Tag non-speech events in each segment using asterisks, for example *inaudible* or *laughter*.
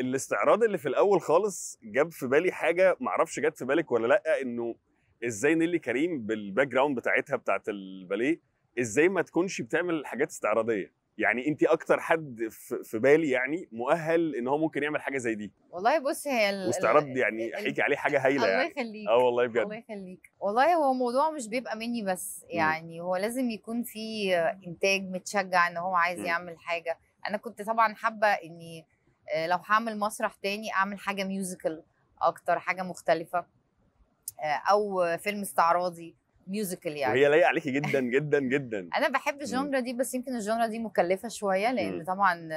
الاستعراض اللي في الاول خالص جاب في بالي حاجه معرفش جت في بالك ولا لا انه ازاي نيلي كريم بالباك جراوند بتاعتها بتاعت الباليه ازاي ما تكونش بتعمل حاجات استعراضيه يعني انت اكتر حد في بالي يعني مؤهل ان هو ممكن يعمل حاجه زي دي والله بص هي الاستعراض يعني احكي عليه حاجه هايله يعني الله يخليك اه والله بجد الله يخليك والله هو موضوع مش بيبقى مني بس يعني م. هو لازم يكون في انتاج متشجع ان هو عايز م. يعمل حاجه انا كنت طبعا حابه اني آه، لو هعمل مسرح تاني اعمل حاجه ميوزيكال اكتر حاجه مختلفه آه، او فيلم استعراضي ميوزيكال يعني وهي لايقه عليكي جدا *laughs* جدا جدا انا بحب الجونرا دي بس يمكن الجونرا دي مكلفه شويه لان طبعا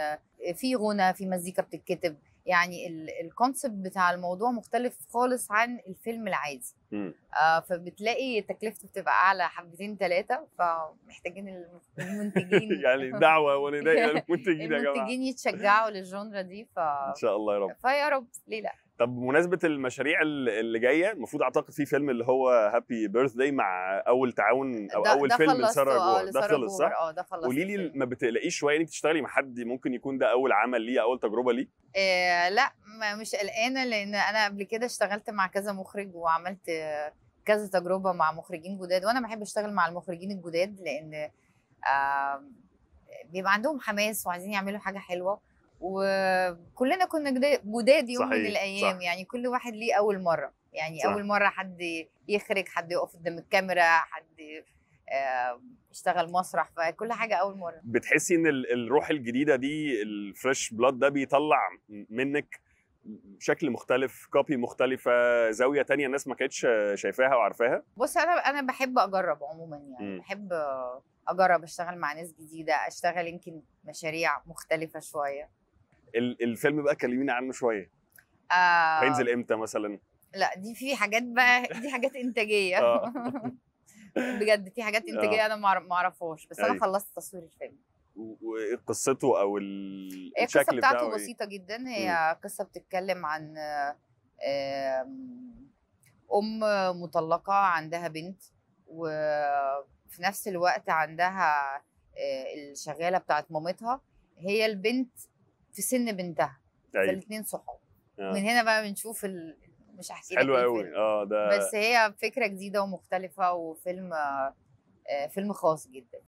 في غنى في مزيكا بتتكتب يعني الكونسبت بتاع الموضوع مختلف خالص عن الفيلم العادي آه فبتلاقي تكلفته بتبقى اعلى حبتين ثلاثه فمحتاجين المنتجين *laughs* يعني دعوه ونداء *laughs* للمنتجين يا جماعه المنتجين يتشجعوا للجونرا دي ف ان شاء الله يا رب فيا رب ليه لا طب بمناسبه المشاريع اللي جايه المفروض اعتقد في فيلم اللي هو هابي بيرث داي مع اول تعاون او ده اول ده فيلم لساره آه، جوه ده خلص صح؟ اه ده خلص قولي لي ما بتقلقيش شويه انك تشتغلي مع حد ممكن يكون ده اول عمل ليه اول تجربه ليه؟ إيه لا مش قلقانه لان انا قبل كده اشتغلت مع كذا مخرج وعملت كذا تجربه مع مخرجين جداد وانا بحب اشتغل مع المخرجين الجداد لان بيبقى عندهم حماس وعايزين يعملوا حاجه حلوه وكلنا كنا جداد يوم صحيح. من الايام صح. يعني كل واحد ليه اول مره يعني صح. اول مره حد يخرج حد يقف قدام الكاميرا حد آه، اشتغل مسرح فكل حاجه اول مره بتحسي ان الروح الجديده دي الفريش بلاد ده بيطلع منك شكل مختلف كوبي مختلفه زاويه تانية الناس ما كانتش شايفاها وعارفاها بص انا انا بحب اجرب عموما يعني م. بحب اجرب اشتغل مع ناس جديده اشتغل يمكن مشاريع مختلفه شويه الفيلم بقى كلمينا عنه شويه آه هينزل امتى مثلا لا دي في حاجات بقى دي حاجات انتاجيه آه. *laughs* بجد في حاجات انتاجيه آه. انا ما اعرفهاش بس انا أيوه. خلصت تصوير الفيلم وقصته او الشكل القصه بتاعته إيه؟ بسيطه جدا هي قصه بتتكلم عن ام مطلقه عندها بنت وفي نفس الوقت عندها آه، الشغاله بتاعت مامتها هي البنت في سن بنتها أيوة. فالاثنين صحاب آه. من هنا بقى بنشوف مش هحكي حلوه ايه قوي اه ده بس هي فكره جديده ومختلفه وفيلم آه فيلم خاص جدا